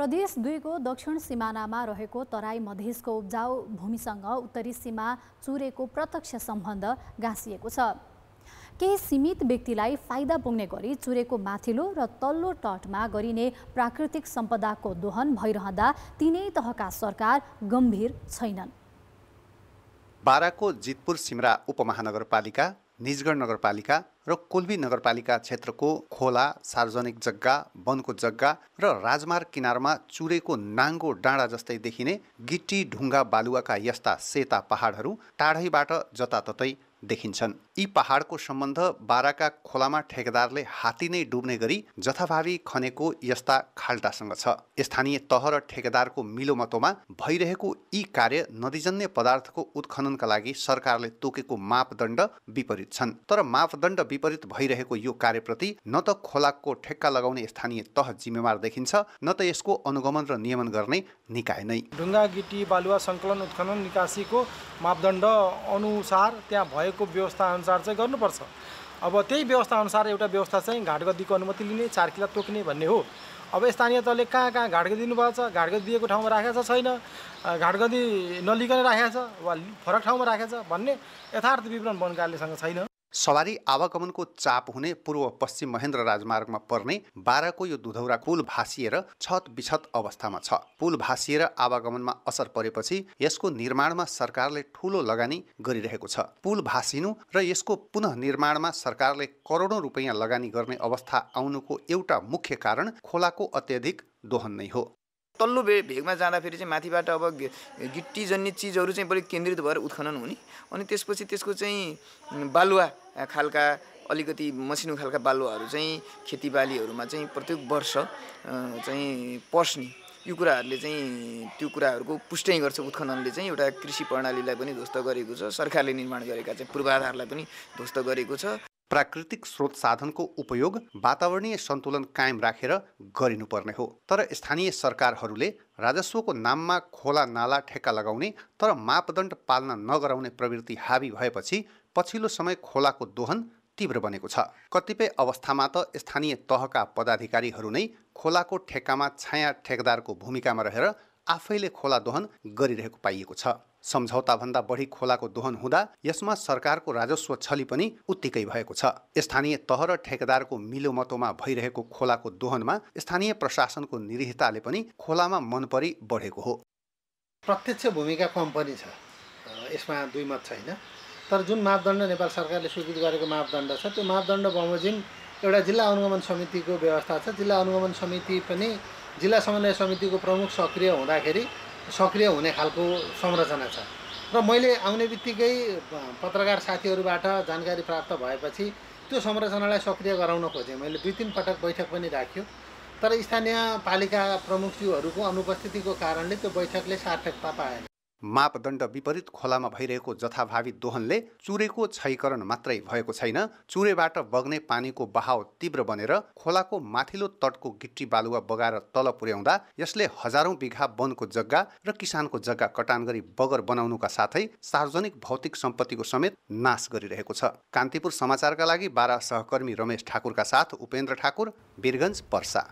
प्रदेश दुईको दक्षिण सिमानामा रहेको तराई मधेसको उब्जाउ भूमिसँग उत्तरी सीमा चुरेको प्रत्यक्ष सम्बन्ध गाँसिएको छ केही सीमित व्यक्तिलाई फाइदा पुग्ने गरी चुरेको माथिल्लो र तल्लो तटमा गरिने प्राकृतिक सम्पदाको दोहन भइरहँदा तिनै तहका सरकार गम्भीर छैनन् बाराको जितपुर सिमरा उपमहानगरपालिका निजगढ नगरपालिका र कोल्बी नगरपालिका क्षेत्रको खोला सार्वजनिक जग्गा वनको जग्गा र राजमार्ग किनारमा चुरेको नाङ्गो डाँडा जस्तै देखिने गिट्टी ढुङ्गा बालुवाका यस्ता सेता पहाडहरू टाढैबाट जताततै देखिन्छन् यी पहाडको सम्बन्ध बाराका खोलामा ठेकेदारले हात्ती नै डुब्ने गरी जथाभावी खनेको यस्ता खाल्टासँग छ स्थानीय तह र ठेकेदारको मिलोमतोमा भइरहेको यी कार्य नदीजन्य पदार्थको उत्खननका लागि सरकारले तोकेको मापदण्ड विपरीत छन् तर मापदण्ड विपरीत भइरहेको यो कार्यप्रति न त खोलाको ठेक्का लगाउने स्थानीय तह जिम्मेवार देखिन्छ न त यसको अनुगमन र नियमन गर्ने निकाय नै ढुङ्गा गिटी बालुवा सङ्कलन उत्खनन निकासीको मापदण्ड अनुसार त्यहाँ भयो भएको व्यवस्थाअनुसार चाहिँ गर्नुपर्छ अब त्यही व्यवस्थाअनुसार एउटा व्यवस्था चाहिँ घाट अनुमति लिने चार किला तोक्ने भन्ने हो अब स्थानीय तहले कहाँ कहाँ घाट गद्दी छ घाट गद्दी दिएको ठाउँमा राखेको छैन घाट गद्दी नलिकन राखेको छ वा फरक ठाउँमा राखेको छ भन्ने यथार्थ विवरण वन कार्यालयसँग छैन सवारी आवागमनको चाप हुने पूर्व पश्चिम महेन्द्र राजमार्गमा पर्ने बाह्रको यो दुधौरा पुल भाँसिएर छत बिछत अवस्थामा छ पुल भाँसिएर आवागमनमा असर परेपछि यसको निर्माणमा सरकारले ठूलो लगानी गरिरहेको छ पुल भाँसिनु र यसको पुनः निर्माणमा सरकारले करोडौँ रुपियाँ लगानी गर्ने अवस्था आउनुको एउटा मुख्य कारण खोलाको अत्यधिक दोहन नै हो तल्लो भे भेगमा जाँदाखेरि चाहिँ माथिबाट अब गिट्टी जन्य चिजहरू चाहिँ बढी केन्द्रित भएर उत्खनन हुने अनि त्यसपछि त्यसको चाहिँ बालुवा खालका अलिकति मसिनो खालका बालुवाहरू चाहिँ खेतीबालीहरूमा चाहिँ प्रत्येक वर्ष चाहिँ पस्ने यो कुराहरूले चाहिँ त्यो कुराहरूको पुष्टै गर्छ उत्खननले चाहिँ एउटा कृषि प्रणालीलाई पनि ध्वस्त गरेको छ सरकारले निर्माण गरेका चाहिँ पूर्वाधारलाई पनि ध्वस्त गरेको छ प्राकृतिक स्रोत साधनको उपयोग वातावरणीय सन्तुलन कायम राखेर गरिनुपर्ने हो तर स्थानीय सरकारहरूले राजस्वको नाममा खोला नाला ठेक्का लगाउने तर मापदण्ड पालना नगराउने प्रवृत्ति हावी भएपछि पछिल्लो समय खोलाको दोहन तीव्र बनेको छ कतिपय अवस्थामा त स्थानीय तहका पदाधिकारीहरू नै खोलाको ठेक्कामा छाया ठेकदारको भूमिकामा रहेर आफैले खोला दोहन गरिरहेको पाइएको छ सम्झौताभन्दा बढी खोलाको दोहन हुँदा यसमा सरकारको राजस्व छली पनि उत्तिकै भएको छ स्थानीय तह र ठेकेदारको मिलोमतोमा भइरहेको खोलाको दोहनमा स्थानीय प्रशासनको निरीहताले पनि खोलामा मनपरी बढेको हो प्रत्यक्ष भूमिका कम पनि छ यसमा दुई मत छैन तर जुन मापदण्ड नेपाल सरकारले स्वीकृत गरेको मापदण्ड छ त्यो मापदण्ड बमोजिम एउटा जिल्ला अनुगमन समितिको व्यवस्था छ जिल्ला अनुगमन समिति पनि जिल्ला समन्वय समितिको प्रमुख सक्रिय हुँदाखेरि सक्रिय हुने खालको संरचना छ र मैले आउने बित्तिकै पत्रकार साथीहरूबाट जानकारी प्राप्त भएपछि त्यो संरचनालाई सक्रिय गराउन खोजेँ मैले दुई तिन पटक बैठक पनि राख्यो तर स्थानीय पालिका प्रमुखज्यूहरूको अनुपस्थितिको कारणले त्यो बैठकले सार्थकता पाएन मापदण्ड विपरीत खोलामा भइरहेको जथाभावी दोहनले चुरेको क्षयीकरण मात्रै भएको छैन चुरेबाट बग्ने पानीको बहाव तीव्र बनेर खोलाको माथिल्लो तटको गिट्टी बालुवा बगाएर तल पुर्याउँदा यसले हजारौं बिघा वनको जग्गा र किसानको जग्गा कटान गरी बगर बनाउनुका साथै सार्वजनिक भौतिक सम्पत्तिको समेत नाश गरिरहेको छ कान्तिपुर समाचारका लागि बारा सहकर्मी रमेश ठाकुरका साथ उपेन्द्र ठाकुर वीरगञ्ज पर्सा